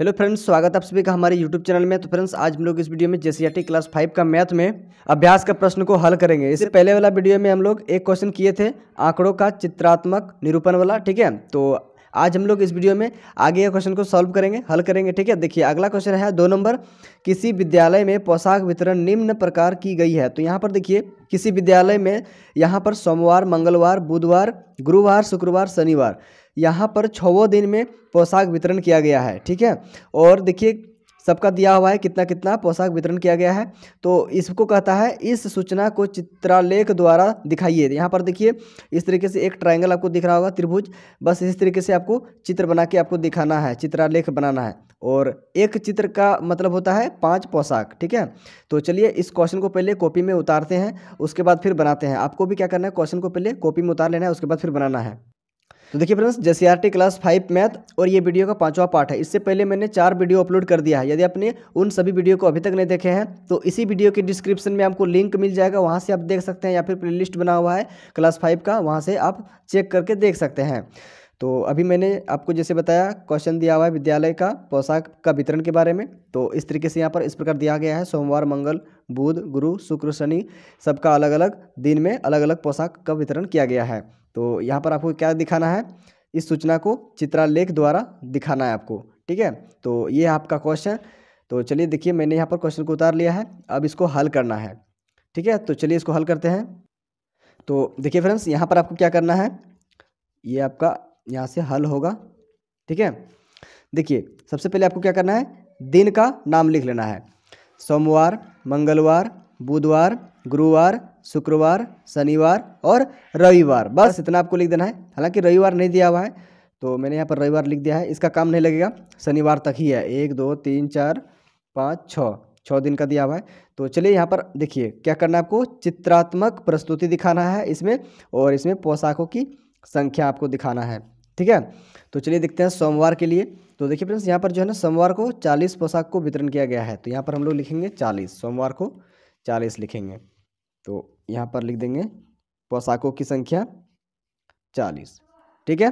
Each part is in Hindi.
हेलो फ्रेंड्स स्वागत आप सभी का हमारे यूट्यूब चैनल में तो फ्रेंड्स आज हम लोग इस वीडियो में जे क्लास फाइव का मैथ में अभ्यास का प्रश्न को हल करेंगे इससे पहले वाला वीडियो में हम लोग एक क्वेश्चन किए थे आंकड़ों का चित्रात्मक निरूपण वाला ठीक है तो आज हम लोग इस वीडियो में आगे के क्वेश्चन को सॉल्व करेंगे हल करेंगे ठीक है देखिए अगला क्वेश्चन है दो नंबर किसी विद्यालय में पोशाक वितरण निम्न प्रकार की गई है तो यहाँ पर देखिए किसी विद्यालय में यहाँ पर सोमवार मंगलवार बुधवार गुरुवार शुक्रवार शनिवार यहाँ पर छवों दिन में पोशाक वितरण किया गया है ठीक है और देखिए सबका दिया हुआ है कितना कितना पोशाक वितरण किया गया है तो इसको कहता है इस सूचना को चित्रालेख द्वारा दिखाइए यहाँ पर देखिए इस तरीके से एक ट्रायंगल आपको दिख रहा होगा त्रिभुज बस इस तरीके से आपको चित्र बना के आपको दिखाना है चित्रालेख बनाना है और एक चित्र का मतलब होता है पांच पोशाक ठीक है तो चलिए इस क्वेश्चन को पहले कॉपी में उतारते हैं उसके बाद फिर बनाते हैं आपको भी क्या करना है क्वेश्चन को पहले कॉपी में उतार लेना है उसके बाद फिर बनाना है तो देखिए फ्रेंड्स जैसे आर क्लास फाइव मैथ और ये वीडियो का पाँचवा पार्ट है इससे पहले मैंने चार वीडियो अपलोड कर दिया है यदि आपने उन सभी वीडियो को अभी तक नहीं देखे हैं तो इसी वीडियो के डिस्क्रिप्शन में आपको लिंक मिल जाएगा वहाँ से आप देख सकते हैं या फिर प्ले बना हुआ है क्लास फाइव का वहाँ से आप चेक करके देख सकते हैं तो अभी मैंने आपको जैसे बताया क्वेश्चन दिया हुआ है विद्यालय का पोशाक का वितरण के बारे में तो इस तरीके से यहाँ पर इस प्रकार दिया गया है सोमवार मंगल बुध गुरु शुक्र शनि सबका अलग अलग दिन में अलग अलग पोशाक का वितरण किया गया है तो यहाँ पर आपको क्या दिखाना है इस सूचना को चित्रालेख द्वारा दिखाना है आपको ठीक है तो ये आपका क्वेश्चन तो चलिए देखिए मैंने यहाँ पर क्वेश्चन को उतार लिया है अब इसको हल करना है ठीक है तो चलिए इसको हल करते हैं तो देखिए फ्रेंड्स यहाँ पर आपको क्या करना है ये आपका यहाँ से हल होगा ठीक है देखिए सबसे पहले आपको क्या करना है दिन का नाम लिख लेना है सोमवार मंगलवार बुधवार गुरुवार शुक्रवार शनिवार और रविवार बस इतना आपको लिख देना है हालांकि रविवार नहीं दिया हुआ है तो मैंने यहाँ पर रविवार लिख दिया है इसका काम नहीं लगेगा शनिवार तक ही है एक दो तीन चार पाँच छः छः दिन का दिया हुआ है तो चलिए यहाँ पर देखिए क्या करना है आपको चित्रात्मक प्रस्तुति दिखाना है इसमें और इसमें पोशाकों की संख्या आपको दिखाना है ठीक है तो चलिए देखते हैं सोमवार के लिए तो देखिए फ्रेंड्स यहाँ पर जो है ना सोमवार को 40 पोशाक को वितरण किया गया है तो यहाँ पर हम लोग लिखेंगे 40 सोमवार को चालीस लिखेंगे तो यहाँ पर लिख देंगे पोशाकों की संख्या चालीस ठीक है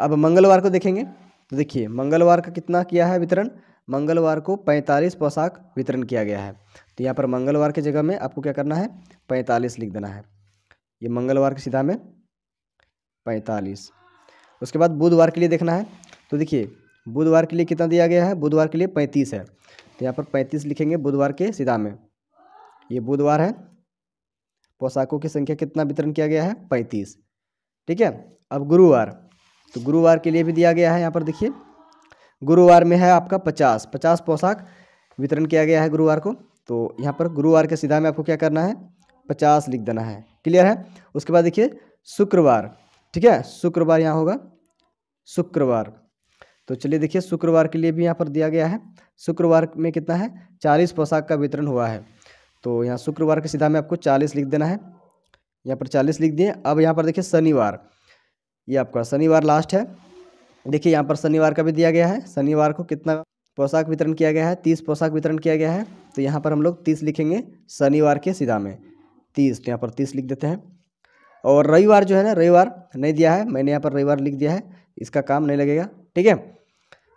अब मंगलवार को देखेंगे तो देखिए मंगलवार का कितना किया है वितरण मंगलवार को पैंतालीस पोशाक वितरण किया गया है तो यहाँ पर मंगलवार की जगह में आपको क्या करना है पैंतालीस लिख देना है ये मंगलवार की सीधा में पैंतालीस उसके बाद बुधवार के लिए देखना है तो देखिए बुधवार के लिए कितना दिया गया है बुधवार के लिए पैंतीस है तो यहाँ पर पैंतीस लिखेंगे बुधवार के सीधा में ये बुधवार है पोशाकों की संख्या कितना वितरण किया गया है पैंतीस ठीक है अब गुरुवार तो गुरुवार के लिए भी दिया गया है यहाँ पर देखिए गुरुवार में है आपका पचास पचास पोशाक वितरण किया गया है गुरुवार को तो यहाँ पर गुरुवार के सीधा में आपको क्या करना है पचास लिख देना है क्लियर है उसके बाद देखिए शुक्रवार ठीक है शुक्रवार यहाँ होगा शुक्रवार तो चलिए देखिए शुक्रवार के लिए भी यहाँ पर दिया गया है शुक्रवार में कितना है चालीस पोशाक का वितरण हुआ है तो यहाँ शुक्रवार के सीधा में आपको चालीस लिख देना है यहाँ पर चालीस लिख दिए अब यहाँ पर देखिए शनिवार ये आपका शनिवार लास्ट है देखिए यहाँ पर शनिवार का भी दिया गया है शनिवार को कितना पोशाक वितरण किया गया है तीस पोशाक वितरण किया गया है तो यहाँ पर हम लोग तीस लिखेंगे शनिवार के सीधा में तीस तो यहाँ पर तीस लिख देते हैं और रविवार जो है ना रविवार नहीं दिया है मैंने यहाँ पर रविवार लिख दिया है इसका काम नहीं लगेगा ठीक है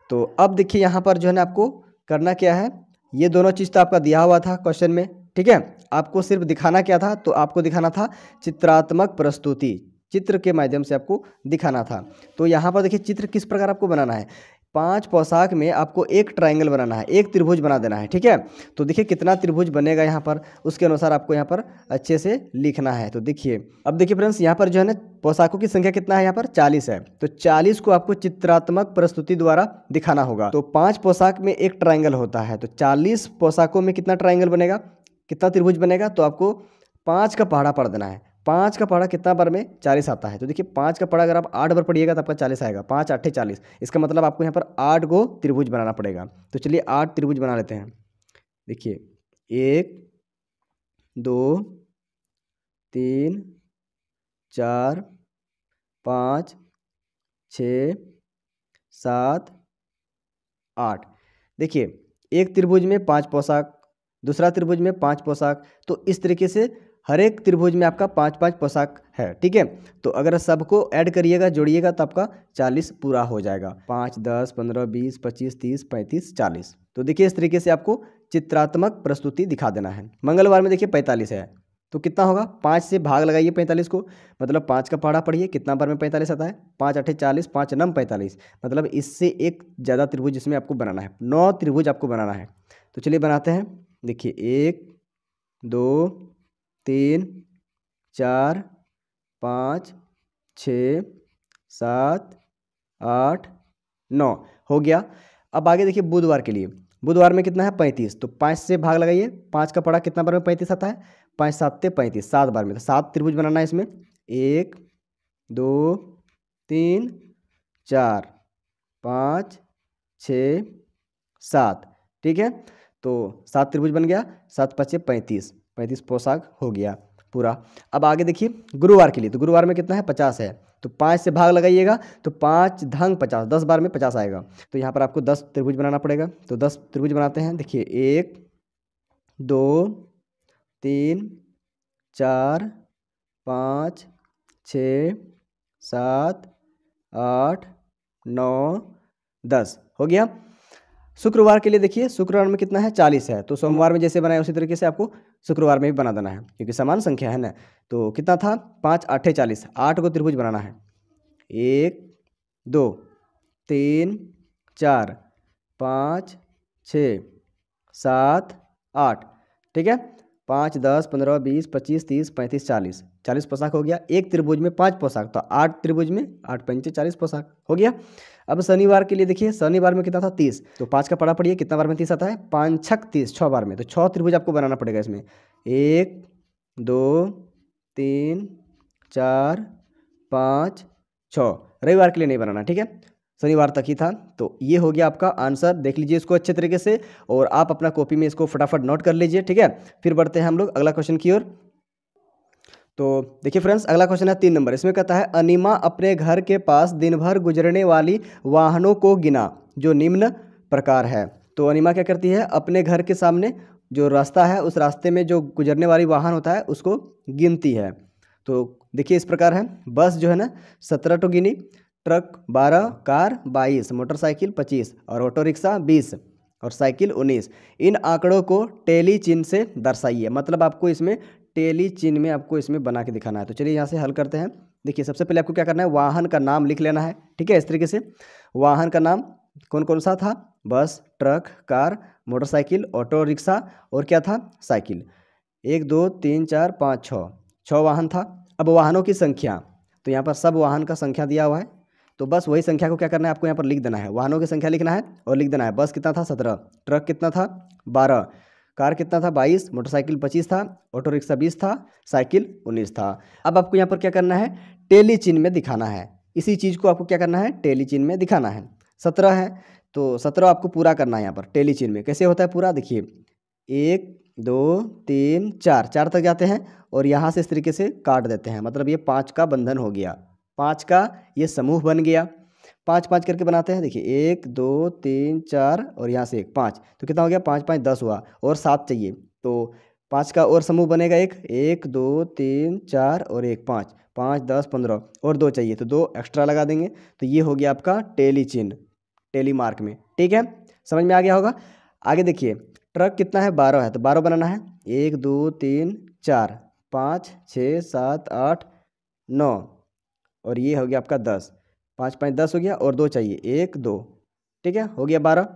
तो अब देखिए यहाँ पर जो है ना आपको करना क्या है ये दोनों चीज़ तो आपका दिया हुआ था क्वेश्चन में ठीक है आपको सिर्फ दिखाना क्या था तो आपको दिखाना था चित्रात्मक प्रस्तुति चित्र के माध्यम से आपको दिखाना था तो यहाँ पर देखिए चित्र किस प्रकार आपको बनाना है पांच पोशाक में आपको एक ट्रायंगल बनाना है एक त्रिभुज बना देना है ठीक है तो देखिए कितना त्रिभुज बनेगा यहाँ पर उसके अनुसार आपको यहाँ पर अच्छे से लिखना है तो देखिए अब देखिए फ्रेंड्स यहाँ पर जो है ना पोशाकों की संख्या कितना है यहाँ पर चालीस है तो चालीस को आपको चित्रात्मक प्रस्तुति द्वारा दिखाना होगा तो पांच पोशाक में एक ट्राइंगल होता है तो चालीस पोशाकों में कितना ट्राइंगल बनेगा कितना त्रिभुज बनेगा तो आपको पाँच का पहाड़ा पढ़ देना है पाँच का पहाड़ा कितना बार में चालीस आता है तो देखिए पाँच का पहाड़ा अगर आप आठ बार पढ़िएगा तो आपका चालीस आएगा पाँच अट्ठे चालीस इसका मतलब आपको यहाँ पर आठ को त्रिभुज बनाना पड़ेगा तो चलिए आठ त्रिभुज बना लेते हैं देखिए एक दो तीन चार पाँच छ सात आठ देखिए एक त्रिभुज में पांच पोशाक दूसरा त्रिभुज में पांच पोशाक तो इस तरीके से हर एक त्रिभुज में आपका पांच पांच पोशाक है ठीक है तो अगर सबको ऐड करिएगा जोड़िएगा तो आपका चालीस पूरा हो जाएगा पाँच दस पंद्रह बीस पच्चीस तीस पैंतीस चालीस तो देखिए इस तरीके से आपको चित्रात्मक प्रस्तुति दिखा देना है मंगलवार में देखिए पैंतालीस है तो कितना होगा पाँच से भाग लगाइए पैंतालीस को मतलब पाँच का पहाड़ा पढ़िए कितना बार में पैंतालीस आता है पाँच अठे चालीस पाँच नम पैंतालीस मतलब इससे एक ज़्यादा त्रिभुज इसमें आपको बनाना है नौ त्रिभुज आपको बनाना है तो चलिए बनाते हैं देखिए एक दो तीन चार पाँच छ सात आठ नौ हो गया अब आगे देखिए बुधवार के लिए बुधवार में कितना है पैंतीस तो पाँच से भाग लगाइए पाँच का पड़ा कितना बार में पैंतीस आता है पाँच सात से पैंतीस सात बार में तो सात त्रिभुज बनाना है इसमें एक दो तीन चार पाँच छ सात ठीक है तो सात त्रिभुज बन गया सात पच्चे पैंतीस पैंतीस पोशाक हो गया पूरा अब आगे देखिए गुरुवार के लिए तो गुरुवार में कितना है पचास है तो पाँच से भाग लगाइएगा तो पाँच धंग पचास दस बार में पचास आएगा तो यहाँ पर आपको दस त्रिभुज बनाना पड़ेगा तो दस त्रिभुज बनाते हैं देखिए एक दो तीन चार पाँच छ सात आठ नौ दस हो गया शुक्रवार के लिए देखिए शुक्रवार में कितना है चालीस है तो सोमवार में जैसे बनाया उसी तरीके से आपको शुक्रवार में भी बना देना है क्योंकि समान संख्या है ना तो कितना था पाँच आठे चालीस आठ को त्रिभुज बनाना है एक दो तीन चार पाँच छ सात आठ ठीक है पाँच दस पंद्रह बीस पच्चीस तीस पैंतीस चालीस चालीस पोशाक हो गया एक त्रिभुज में पाँच पोशाक तो आठ त्रिभुज में आठ पंचे चालीस पोशाक हो गया अब शनिवार के लिए देखिए शनिवार में कितना था तीस तो पाँच का पड़ा पड़िए कितना बार में तीस आता है पाँच छक तीस छः बार में तो छः त्रिभुज आपको बनाना पड़ेगा इसमें एक दो तीन चार पाँच छः रविवार के लिए नहीं बनाना ठीक है शनिवार तक ही था तो ये हो गया आपका आंसर देख लीजिए इसको अच्छे तरीके से और आप अपना कॉपी में इसको फटाफट नोट कर लीजिए ठीक है फिर बढ़ते हैं हम लोग अगला क्वेश्चन की ओर तो देखिए फ्रेंड्स अगला क्वेश्चन है तीन नंबर इसमें कहता है अनिमा अपने घर के पास दिन भर गुजरने वाली वाहनों को गिना जो निम्न प्रकार है तो अनिमा क्या करती है अपने घर के सामने जो रास्ता है उस रास्ते में जो गुजरने वाली वाहन होता है उसको गिनती है तो देखिए इस प्रकार है बस जो है ना सत्रह टू गिनी ट्रक बारह कार बाईस मोटरसाइकिल पच्चीस और ऑटो रिक्शा बीस और साइकिल उन्नीस इन आंकड़ों को टेली चिन्ह से दर्शाइए मतलब आपको इसमें टेली चिन्ह में आपको इसमें बना के दिखाना है तो चलिए यहाँ से हल करते हैं देखिए सबसे पहले आपको क्या करना है वाहन का नाम लिख लेना है ठीक है इस तरीके से वाहन का नाम कौन कौन सा था bus truck car motorcycle auto rickshaw और क्या था साइकिल एक दो तीन चार पाँच छः छः वाहन था अब वाहनों की संख्या तो यहाँ पर सब वाहन का संख्या दिया हुआ है तो बस वही संख्या को क्या करना है आपको यहाँ पर लिख देना है वाहनों की संख्या लिखना है और लिख देना है बस कितना था सत्रह ट्रक कितना था बारह कार कितना था बाईस मोटरसाइकिल पच्चीस था ऑटो रिक्शा बीस था साइकिल उन्नीस था अब आपको यहाँ पर क्या करना है टेली चिन्ह में दिखाना है इसी चीज़ को आपको क्या करना है टेली चिन्ह में दिखाना है सत्रह है तो सत्रह आपको पूरा करना है यहाँ पर टेली चिन्ह में कैसे होता है पूरा देखिए एक दो तीन चार चार तक जाते हैं और यहाँ से इस तरीके से काट देते हैं मतलब ये पाँच का बंधन हो गया पाँच का ये समूह बन गया पाँच पाँच करके बनाते हैं देखिए एक दो तीन चार और यहाँ से एक पाँच तो कितना हो गया पाँच पाँच दस हुआ और सात चाहिए तो पाँच का और समूह बनेगा एक एक दो तीन चार और एक पाँच पाँच दस पंद्रह और दो चाहिए तो दो एक्स्ट्रा लगा देंगे तो ये हो गया आपका टेली चिन्ह टेली मार्क में ठीक है समझ में आ गया होगा आगे देखिए ट्रक कितना है बारह है तो बारह बनाना है एक दो तीन चार पाँच छः सात आठ नौ और ये हो गया आपका दस पाँच पाँच दस हो गया और दो चाहिए एक दो ठीक है हो गया बारह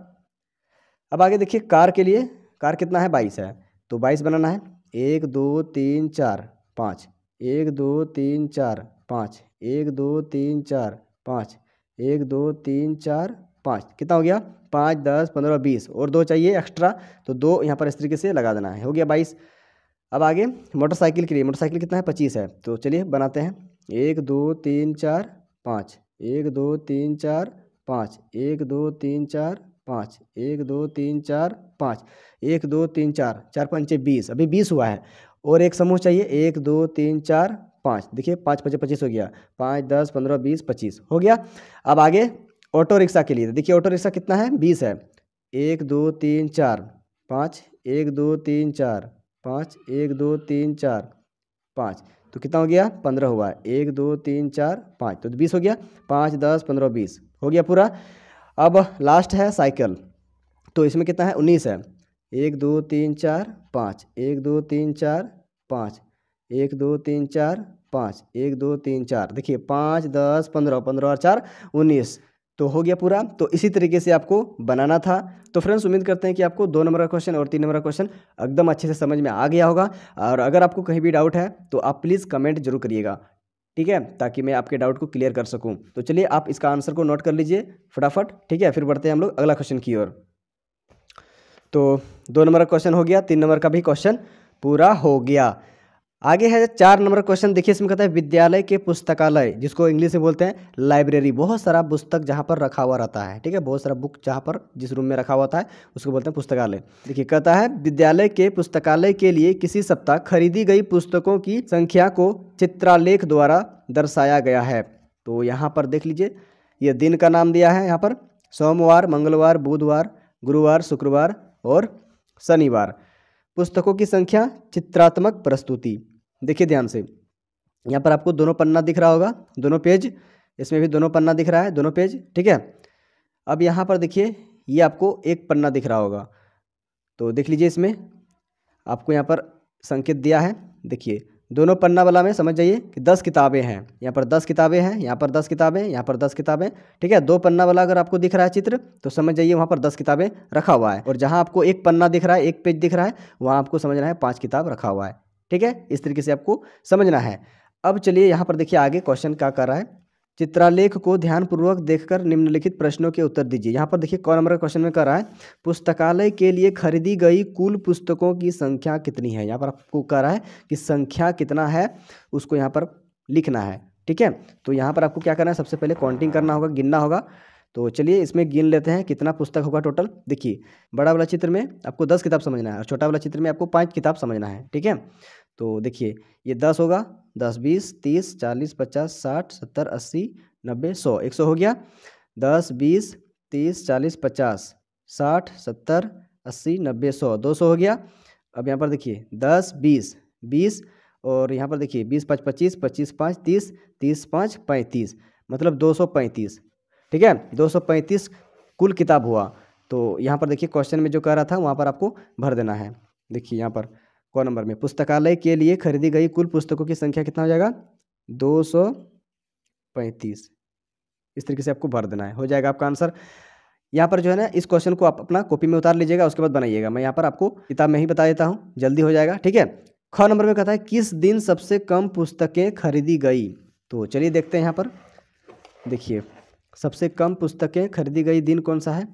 अब आगे देखिए कार के लिए कार कितना है बाईस है तो बाईस बनाना है एक दो तीन चार पाँच एक दो तीन चार पाँच एक दो तीन चार पाँच एक दो तीन चार पाँच कितना हो गया पाँच दस पंद्रह बीस और दो चाहिए एक्स्ट्रा तो दो यहाँ पर इस तरीके से लगा देना है हो गया बाईस अब आगे मोटरसाइकिल के लिए मोटरसाइकिल कितना है पच्चीस है तो चलिए बनाते हैं एक दो तीन चार पाँच एक दो तीन चार पाँच एक दो तीन चार पाँच एक दो तीन चार पाँच एक दो तीन चार चार पंचे बीस अभी बीस हुआ है और एक समूह चाहिए एक दो तीन चार पाँच देखिए पाँच पच्चीस पच्चीस हो गया पाँच दस पंद्रह बीस पच्चीस हो गया अब आगे ऑटो रिक्शा के लिए देखिए ऑटो रिक्शा कितना है बीस है एक दो तीन चार पाँच एक दो तीन चार पाँच एक दो तीन चार पाँच तो कितना हो गया पंद्रह हुआ एक दो तीन चार पाँच तो बीस हो गया पाँच दस पंद्रह बीस हो गया पूरा अब लास्ट है साइकिल तो इसमें कितना है उन्नीस है एक दो तीन चार पाँच एक दो तीन चार पाँच एक दो तीन चार पाँच एक दो तीन चार देखिए पाँच दस पंद्रह पंद्रह और चार उन्नीस तो हो गया पूरा तो इसी तरीके से आपको बनाना था तो फ्रेंड्स उम्मीद करते हैं कि आपको दो नंबर का क्वेश्चन और तीन नंबर का क्वेश्चन एकदम अच्छे से समझ में आ गया होगा और अगर आपको कहीं भी डाउट है तो आप प्लीज़ कमेंट जरूर करिएगा ठीक है ताकि मैं आपके डाउट को क्लियर कर सकूं तो चलिए आप इसका आंसर को नोट कर लीजिए फटाफट ठीक है फिर बढ़ते हैं हम लोग अगला क्वेश्चन की ओर तो दो नंबर का क्वेश्चन हो गया तीन नंबर का भी क्वेश्चन पूरा हो गया आगे है चार नंबर क्वेश्चन देखिए इसमें कहता है विद्यालय के पुस्तकालय जिसको इंग्लिश में बोलते हैं लाइब्रेरी बहुत सारा पुस्तक जहाँ पर रखा हुआ रहता है ठीक है बहुत सारा बुक जहाँ पर जिस रूम में रखा हुआ होता है उसको बोलते हैं पुस्तकालय देखिए कहता है विद्यालय के पुस्तकालय के लिए किसी सप्ताह खरीदी गई पुस्तकों की संख्या को चित्रालेख द्वारा दर्शाया गया है तो यहाँ पर देख लीजिए ये दिन का नाम दिया है यहाँ पर सोमवार मंगलवार बुधवार गुरुवार शुक्रवार और शनिवार पुस्तकों की संख्या चित्रात्मक प्रस्तुति देखिए ध्यान से यहाँ पर आपको दोनों पन्ना दिख रहा होगा दोनों पेज इसमें भी दोनों पन्ना दिख रहा है दोनों पेज ठीक है अब यहाँ पर देखिए ये आपको एक पन्ना दिख रहा होगा तो देख लीजिए इसमें आपको यहाँ पर संकेत दिया है देखिए दोनों पन्ना वाला में समझ जाइए कि दस किताबें हैं यहाँ पर दस किताबें हैं यहाँ पर दस किताबें यहाँ पर दस किताबें ठीक है दो पन्ना वाला अगर आपको दिख रहा है चित्र तो समझ जाइए वहाँ पर दस किताबें रखा हुआ है और जहाँ आपको एक पन्ना दिख रहा है एक पेज दिख रहा है वहाँ आपको समझ रहा है पाँच किताब रखा हुआ है ठीक है इस तरीके से आपको समझना है अब चलिए यहाँ पर देखिए आगे क्वेश्चन क्या कर रहा है चित्रालेख को ध्यानपूर्वक देखकर निम्नलिखित प्रश्नों के उत्तर दीजिए यहाँ पर देखिए कौन नंबर का क्वेश्चन में कर रहा है पुस्तकालय के लिए खरीदी गई कुल पुस्तकों की संख्या कितनी है यहाँ पर आपको कह रहा है कि संख्या कितना है उसको यहाँ पर लिखना है ठीक है तो यहाँ पर आपको क्या करना है सबसे पहले काउंटिंग करना होगा गिनना होगा तो चलिए इसमें गिन लेते हैं कितना पुस्तक होगा टोटल देखिए बड़ा वाला चित्र में आपको दस किताब समझना है और छोटा वाला चित्र में आपको पाँच किताब समझना है ठीक है तो देखिए ये दस होगा दस बीस तीस चालीस पचास साठ सत्तर अस्सी नब्बे सौ एक सौ हो गया दस बीस तीस चालीस पचास साठ सत्तर अस्सी नब्बे सौ दो सौ हो गया अब यहाँ पर देखिए दस बीस बीस और यहाँ पर देखिए बीस पाँच पच्चीस पच्चीस पाँच तीस तीस पाँच पैंतीस मतलब दो सौ पैंतीस ठीक है 235 कुल किताब हुआ तो यहाँ पर देखिए क्वेश्चन में जो कह रहा था वहाँ पर आपको भर देना है देखिए यहाँ पर कौन नंबर में पुस्तकालय के लिए खरीदी गई कुल पुस्तकों की संख्या कितना हो जाएगा दो सौ पैंतीस इस तरीके से आपको भर देना है हो जाएगा आपका आंसर यहाँ पर जो है ना इस क्वेश्चन को आप अपना कॉपी में उतार लीजिएगा उसके बाद बनाइएगा मैं यहाँ पर आपको किताब में ही बता देता हूँ जल्दी हो जाएगा ठीक है ख नंबर में कहता है किस दिन सबसे कम पुस्तकें खरीदी गई तो चलिए देखते हैं यहाँ पर देखिए सबसे कम पुस्तकें खरीदी गई दिन कौन सा है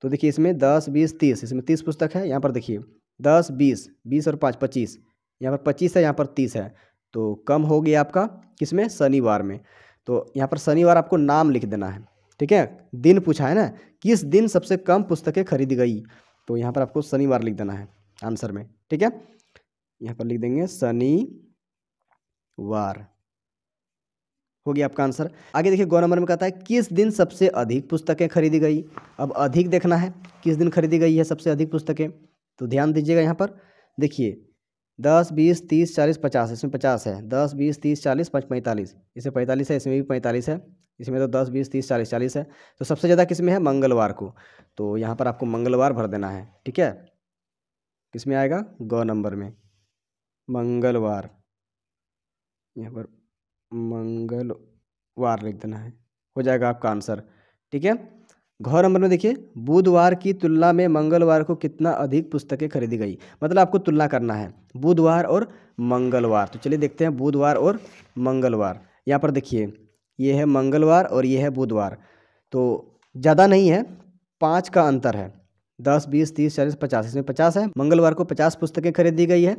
तो देखिए इसमें दस बीस तीस इसमें तीस पुस्तक है यहाँ पर देखिए दस बीस बीस और पाँच पच्चीस यहाँ पर पच्चीस है यहाँ पर तीस है तो कम हो गया आपका किसमें शनिवार में तो यहाँ पर शनिवार आपको नाम लिख देना है ठीक है दिन पूछा है ना किस दिन सबसे कम पुस्तकें खरीदी गई तो यहाँ पर आपको शनिवार लिख देना है आंसर में ठीक है यहाँ पर लिख देंगे शनिवार हो गया आपका आंसर आगे देखिए गौ नंबर में कहता है किस दिन सबसे अधिक पुस्तकें खरीदी गई अब अधिक देखना है किस दिन खरीदी गई है सबसे अधिक पुस्तकें तो ध्यान दीजिएगा यहाँ पर देखिए दस बीस तीस चालीस पचास इसमें पचास है दस बीस तीस चालीस पाँच पैंतालीस इसमें पैंतालीस है इसमें भी पैंतालीस है इसमें तो दस बीस तीस चालीस चालीस है तो सबसे ज़्यादा किस में है मंगलवार को तो यहाँ पर आपको मंगलवार भर देना है ठीक है किस में आएगा गौ नंबर में मंगलवार यहाँ पर मंगलवार लिख देना है हो जाएगा आपका आंसर ठीक है घोर नंबर में देखिए बुधवार की तुलना में मंगलवार को कितना अधिक पुस्तकें खरीदी गई मतलब आपको तुलना करना है बुधवार और मंगलवार तो चलिए देखते हैं बुधवार और मंगलवार यहाँ पर देखिए ये है मंगलवार और ये है बुधवार तो ज़्यादा नहीं है पाँच का अंतर है दस बीस तीस चालीस पचास इसमें पचास है मंगलवार को पचास पुस्तकें खरीदी गई है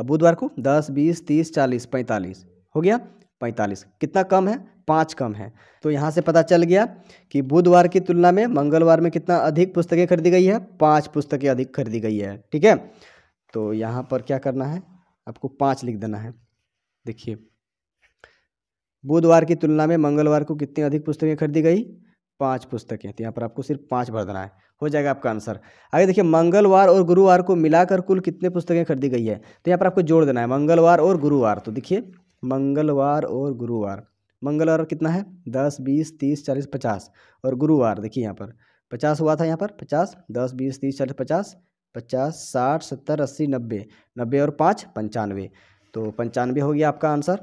और बुधवार को दस बीस तीस चालीस पैंतालीस हो गया पैंतालीस कितना कम है पाँच कम है तो यहाँ से पता चल गया कि बुधवार की तुलना में मंगलवार में कितना अधिक पुस्तकें खरीदी गई है पाँच पुस्तकें अधिक खरीदी गई है ठीक है तो यहाँ पर क्या करना है आपको पाँच लिख देना है देखिए बुधवार की तुलना में मंगलवार को कितनी अधिक पुस्तकें खरीदी गई पाँच पुस्तकें तो यहाँ पर आपको सिर्फ पाँच भर देना है हो जाएगा आपका आंसर आगे देखिए मंगलवार और गुरुवार को मिलाकर कुल कितने पुस्तकें खरीदी गई है तो यहाँ पर आपको जोड़ देना है मंगलवार और गुरुवार तो देखिए मंगलवार और गुरुवार मंगलवार कितना है दस बीस तीस चालीस पचास और गुरुवार देखिए यहाँ पर पचास हुआ था यहाँ पर पचास दस बीस तीस चालीस पचास पचास साठ सत्तर अस्सी नब्बे नब्बे और पाँच पंचानवे तो पंचानवे हो गया आपका आंसर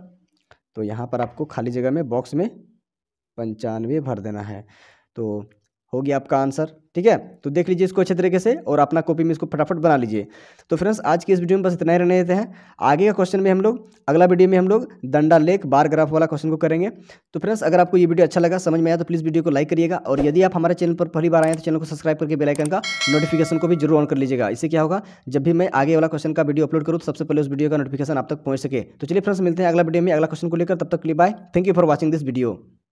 तो यहाँ पर आपको खाली जगह में बॉक्स में पंचानवे भर देना है तो हो गया आपका आंसर ठीक है तो देख लीजिए इसको अच्छे तरीके से और अपना कॉपी में इसको फटाफट बना लीजिए तो फ्रेंड्स आज की इस वीडियो में बस इतना ही रहने देते हैं आगे का क्वेश्चन में हम लोग अगला वीडियो में हम लोग दंडा लेक बार ग्राफ वाला क्वेश्चन को करेंगे तो फ्रेंड्स अगर आपको ये वीडियो अच्छा लगा समझ में आया तो प्लीज़ वीडियो को लाइक करिएगा और यदि आप हमारे चैनल पर पहली बार आए तो चैनल को सब्सक्राइब करके बेलाइकन का नोटिफिकेशन को भी जरूर ऑन कर लीजिएगा इससे क्या होगा जब भी मैं आगे वाला क्वेश्चन का वीडियो अपलोड करूँ तो सबसे पहले उस वीडियो का नोटिफिकेशन आप तक पहुँच सके तो चलिए फ्रेंड्स मिलते हैं अगला वीडियो में अगला क्वेश्चन को लेकर तब तक के लिए bye thank you for watching this video